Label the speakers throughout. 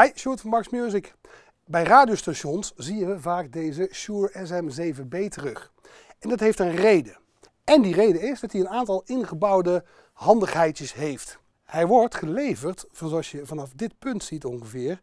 Speaker 1: Hi, Sjoerd van Max Music. Bij radiostations zie je vaak deze Shure SM7B terug. En dat heeft een reden. En die reden is dat hij een aantal ingebouwde handigheidjes heeft. Hij wordt geleverd, zoals je vanaf dit punt ziet ongeveer,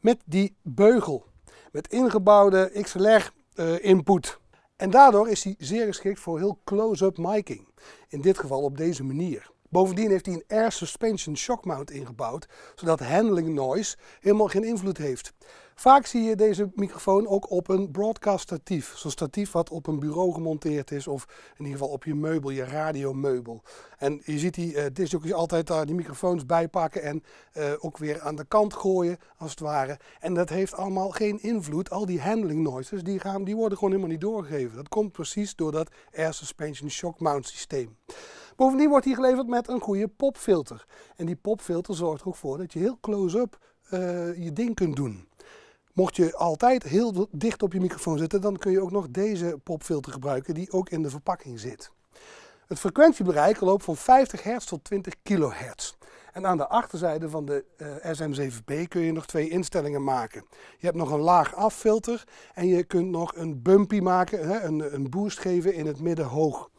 Speaker 1: met die beugel. Met ingebouwde XLR eh, input. En daardoor is hij zeer geschikt voor heel close-up miking. In dit geval op deze manier. Bovendien heeft hij een air suspension shock mount ingebouwd, zodat handling noise helemaal geen invloed heeft. Vaak zie je deze microfoon ook op een broadcast statief. Zo'n statief wat op een bureau gemonteerd is of in ieder geval op je meubel, je radiomeubel. En je ziet die uh, discjockeys altijd daar die microfoons bijpakken en eh, ook weer aan de kant gooien als het ware. En dat heeft allemaal geen invloed. Al die handling noises die, gaan, die worden gewoon helemaal niet doorgegeven. Dat komt precies door dat air suspension shock mount systeem. Bovendien wordt die geleverd met een goede popfilter. En die popfilter zorgt er ook voor dat je heel close-up eh, je ding kunt doen. Mocht je altijd heel dicht op je microfoon zitten, dan kun je ook nog deze popfilter gebruiken die ook in de verpakking zit. Het frequentiebereik loopt van 50 Hz tot 20 kHz. En aan de achterzijde van de eh, SM7B kun je nog twee instellingen maken. Je hebt nog een laag affilter en je kunt nog een bumpy maken, hè, een, een boost geven in het middenhoog.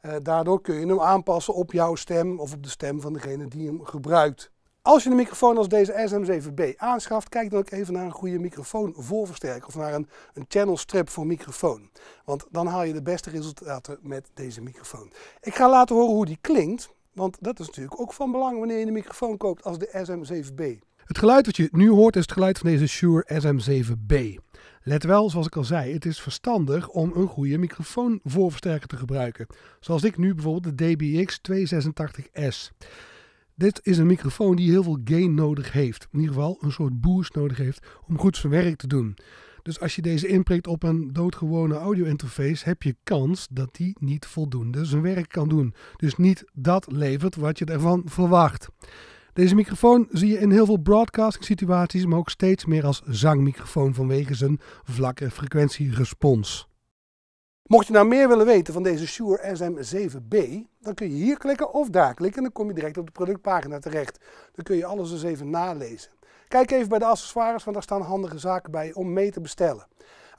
Speaker 1: Eh, daardoor kun je hem aanpassen op jouw stem of op de stem van degene die hem gebruikt. Als je een microfoon als deze SM7B aanschaft, kijk dan ook even naar een goede microfoon voorversterker of naar een, een channel strip voor microfoon. Want dan haal je de beste resultaten met deze microfoon. Ik ga laten horen hoe die klinkt, want dat is natuurlijk ook van belang wanneer je een microfoon koopt als de SM7B. Het geluid wat je nu hoort is het geluid van deze Shure SM7B. Let wel, zoals ik al zei, het is verstandig om een goede microfoon voorversterker te gebruiken. Zoals ik nu bijvoorbeeld de DBX 286S. Dit is een microfoon die heel veel gain nodig heeft. In ieder geval een soort boost nodig heeft om goed zijn werk te doen. Dus als je deze inprikt op een doodgewone audio interface, heb je kans dat die niet voldoende zijn werk kan doen. Dus niet dat levert wat je ervan verwacht. Deze microfoon zie je in heel veel broadcasting situaties, maar ook steeds meer als zangmicrofoon vanwege zijn vlakke frequentierespons. Mocht je nou meer willen weten van deze Shure SM7B, dan kun je hier klikken of daar klikken en dan kom je direct op de productpagina terecht. Dan kun je alles eens even nalezen. Kijk even bij de accessoires, want daar staan handige zaken bij om mee te bestellen.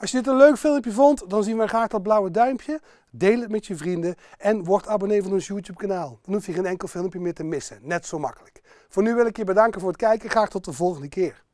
Speaker 1: Als je dit een leuk filmpje vond, dan zien we graag dat blauwe duimpje. Deel het met je vrienden en word abonnee van ons YouTube kanaal. Dan hoef je geen enkel filmpje meer te missen. Net zo makkelijk. Voor nu wil ik je bedanken voor het kijken. Graag tot de volgende keer.